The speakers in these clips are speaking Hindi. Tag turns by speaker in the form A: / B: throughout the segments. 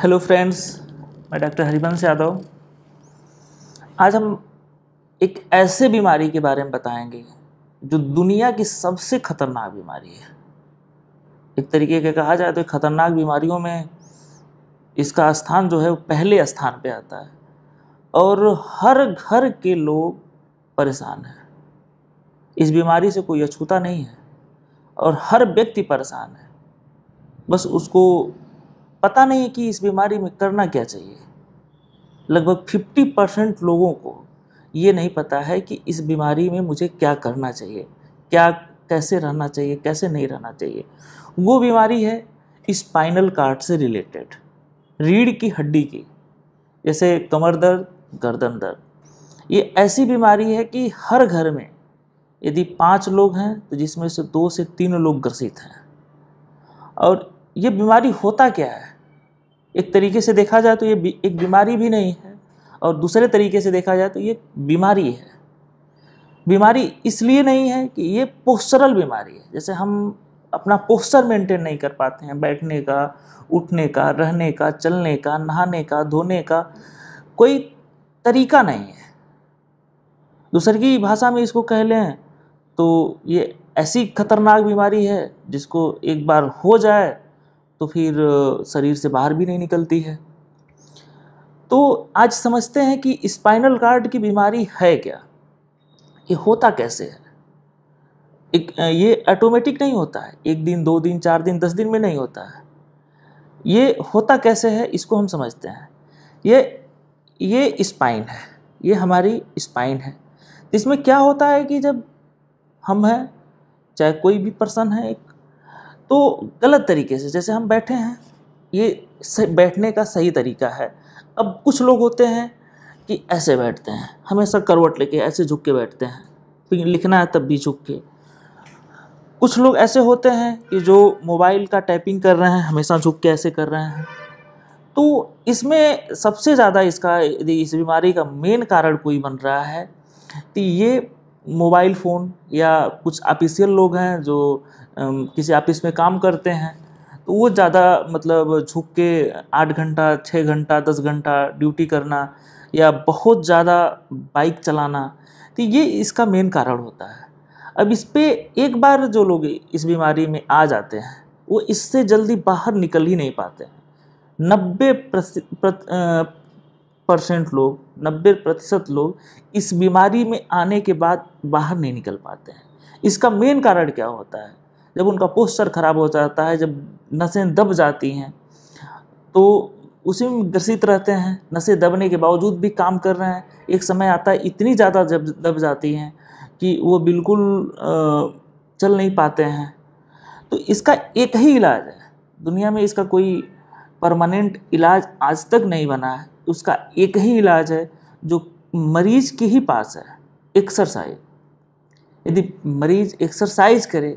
A: हेलो फ्रेंड्स मैं डॉक्टर हरिवंश यादव आज हम एक ऐसे बीमारी के बारे में बताएंगे जो दुनिया की सबसे खतरनाक बीमारी है एक तरीके का कहा जाए तो खतरनाक बीमारियों में इसका स्थान जो है वो पहले स्थान पे आता है और हर घर के लोग परेशान हैं इस बीमारी से कोई अछूता नहीं है और हर व्यक्ति परेशान है बस उसको पता नहीं कि इस बीमारी में करना क्या चाहिए लगभग 50 परसेंट लोगों को ये नहीं पता है कि इस बीमारी में मुझे क्या करना चाहिए क्या कैसे रहना चाहिए कैसे नहीं रहना चाहिए वो बीमारी है स्पाइनल कार्ड से रिलेटेड रीढ़ की हड्डी की जैसे कमर दर्द गर्दन दर्द ये ऐसी बीमारी है कि हर घर में यदि पाँच लोग हैं तो जिसमें से दो से तीन लोग ग्रसित हैं और ये बीमारी होता क्या है एक तरीके से देखा जाए तो ये एक बीमारी भी नहीं है और दूसरे तरीके से देखा जाए तो ये बीमारी है बीमारी इसलिए नहीं है कि ये पोस्चरल बीमारी है जैसे हम अपना पोस्चर मेंटेन नहीं कर पाते हैं बैठने का उठने का रहने का चलने का नहाने का धोने का कोई तरीका नहीं है दूसरे की भाषा में इसको कह लें तो ये ऐसी खतरनाक बीमारी है जिसको एक बार हो जाए तो फिर शरीर से बाहर भी नहीं निकलती है तो आज समझते हैं कि स्पाइनल कार्ड की बीमारी है क्या ये होता कैसे है एक ये ऑटोमेटिक नहीं होता है एक दिन दो दिन चार दिन दस दिन में नहीं होता है ये होता कैसे है इसको हम समझते हैं ये ये स्पाइन है ये हमारी स्पाइन है इसमें क्या होता है कि जब हम हैं चाहे कोई भी पर्सन है एक तो गलत तरीके से जैसे हम बैठे हैं ये बैठने का सही तरीका है अब कुछ लोग होते हैं कि ऐसे बैठते हैं हमेशा करवट लेके ऐसे झुक के बैठते हैं लिखना है तब भी झुक के कुछ लोग ऐसे होते हैं कि जो मोबाइल का टाइपिंग कर रहे हैं हमेशा झुक के ऐसे कर रहे हैं तो इसमें सबसे ज़्यादा इसका यदि इस बीमारी का मेन कारण कोई बन रहा है कि ये मोबाइल फ़ोन या कुछ ऑफिशियल लोग हैं जो किसी ऑफिस में काम करते हैं तो वो ज़्यादा मतलब झुक के आठ घंटा छः घंटा दस घंटा ड्यूटी करना या बहुत ज़्यादा बाइक चलाना तो ये इसका मेन कारण होता है अब इस पर एक बार जो लोग इस बीमारी में आ जाते हैं वो इससे जल्दी बाहर निकल ही नहीं पाते हैं नब्बे परसेंट लोग नब्बे प्रतिशत लोग इस बीमारी में आने के बाद बाहर नहीं निकल पाते हैं इसका मेन कारण क्या होता है जब उनका पोस्चर ख़राब हो जाता है जब नसें दब जाती हैं तो उसी में ग्रसित रहते हैं नसें दबने के बावजूद भी काम कर रहे हैं एक समय आता है इतनी ज़्यादा जब दब जाती हैं कि वो बिल्कुल चल नहीं पाते हैं तो इसका एक ही इलाज है दुनिया में इसका कोई परमानेंट इलाज आज तक नहीं बना है उसका एक ही इलाज है जो मरीज के ही पास है एक्सरसाइज यदि मरीज एक्सरसाइज करे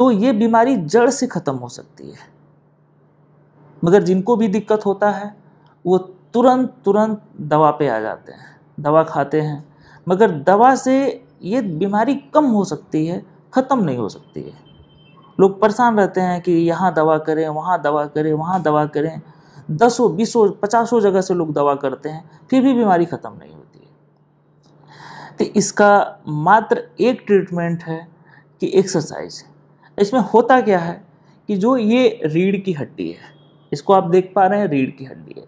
A: तो ये बीमारी जड़ से ख़त्म हो सकती है मगर जिनको भी दिक्कत होता है वो तुरंत तुरंत दवा पे आ जाते हैं दवा खाते हैं मगर दवा से ये बीमारी कम हो सकती है ख़त्म नहीं हो सकती है लोग परेशान रहते हैं कि यहाँ दवा करें वहाँ दवा करें वहाँ दवा करें दसों बीसों पचासों जगह से लोग दवा करते हैं फिर भी बीमारी ख़त्म नहीं होती है तो इसका मात्र एक ट्रीटमेंट है कि एक्सरसाइज इसमें होता क्या है कि जो ये रीढ़ की हड्डी है इसको आप देख पा रहे हैं रीढ़ की हड्डी है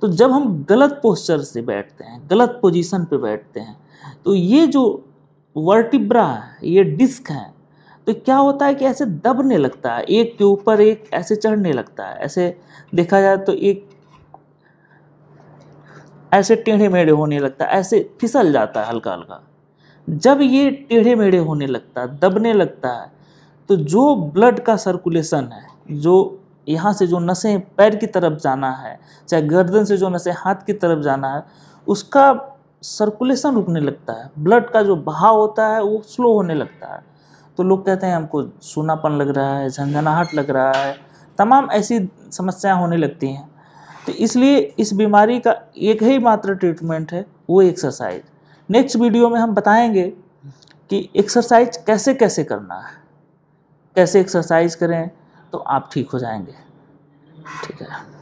A: तो जब हम गलत पोस्चर से बैठते हैं गलत पोजीशन पे बैठते हैं तो ये जो वर्टिब्रा है ये डिस्क है तो क्या होता है कि ऐसे दबने लगता है एक के ऊपर एक ऐसे चढ़ने लगता है ऐसे देखा जाए तो एक ऐसे टेढ़े मेढ़े होने लगता है ऐसे फिसल जाता है हल्का हल्का जब ये टेढ़े मेढ़े होने लगता है दबने लगता है तो जो ब्लड का सर्कुलेशन है जो यहाँ से जो नसें पैर की तरफ जाना है चाहे गर्दन से जो नसें हाथ की तरफ जाना है उसका सर्कुलेशन रुकने लगता है ब्लड का जो बहाव होता है वो स्लो होने लगता है तो लोग कहते हैं हमको सोनापन लग रहा है झंझनाहट लग रहा है तमाम ऐसी समस्याएं होने लगती हैं तो इसलिए इस बीमारी का एक ही मात्र ट्रीटमेंट है वो एक्सरसाइज नेक्स्ट वीडियो में हम बताएंगे कि एक्सरसाइज कैसे कैसे करना है कैसे एक्सरसाइज करें तो आप ठीक हो जाएंगे ठीक है